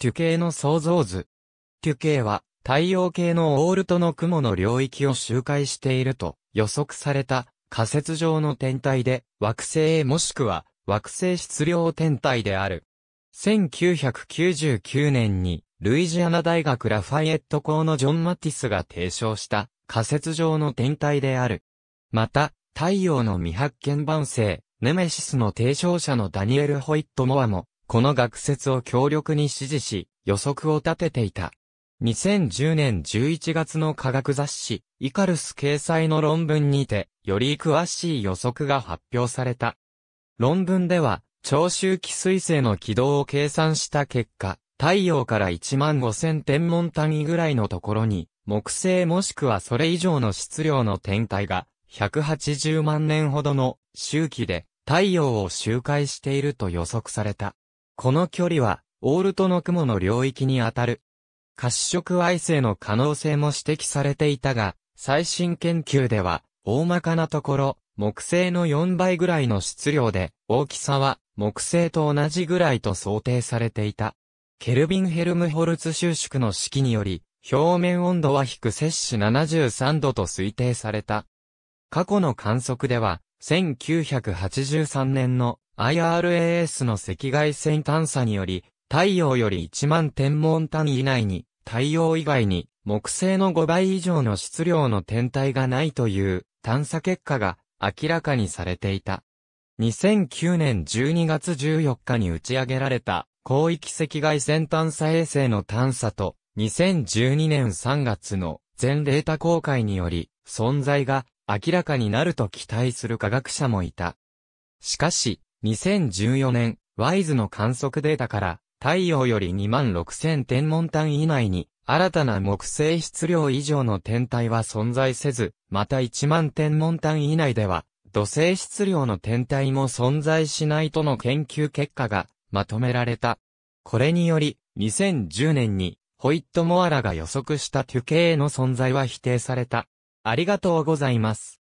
テュケイの創造図。テュケイは、太陽系のオールトの雲の領域を周回していると予測された仮説上の天体で惑星もしくは惑星質量天体である。1999年にルイジアナ大学ラファイエット校のジョン・マティスが提唱した仮説上の天体である。また、太陽の未発見晩星、ネメシスの提唱者のダニエル・ホイットモアもこの学説を強力に支持し、予測を立てていた。2010年11月の科学雑誌、イカルス掲載の論文にて、より詳しい予測が発表された。論文では、長周期彗星の軌道を計算した結果、太陽から1万5000天文単位ぐらいのところに、木星もしくはそれ以上の質量の天体が、180万年ほどの周期で太陽を周回していると予測された。この距離は、オールトの雲の領域にあたる。褐色矮星の可能性も指摘されていたが、最新研究では、大まかなところ、木星の4倍ぐらいの質量で、大きさは木星と同じぐらいと想定されていた。ケルビン・ヘルムホルツ収縮の式により、表面温度は低摂氏73度と推定された。過去の観測では、1983年の IRAS の赤外線探査により、太陽より1万天文単位以内に、太陽以外に木星の5倍以上の質量の天体がないという探査結果が明らかにされていた。2009年12月14日に打ち上げられた広域赤外線探査衛星の探査と2012年3月の全データ公開により存在が明らかになると期待する科学者もいた。しかし、2014年、ワイズの観測データから、太陽より2万6000天文単以内に、新たな木星質量以上の天体は存在せず、また1万天文単以内では、土星質量の天体も存在しないとの研究結果がまとめられた。これにより、2010年に、ホイットモアラが予測したト形ケの存在は否定された。ありがとうございます。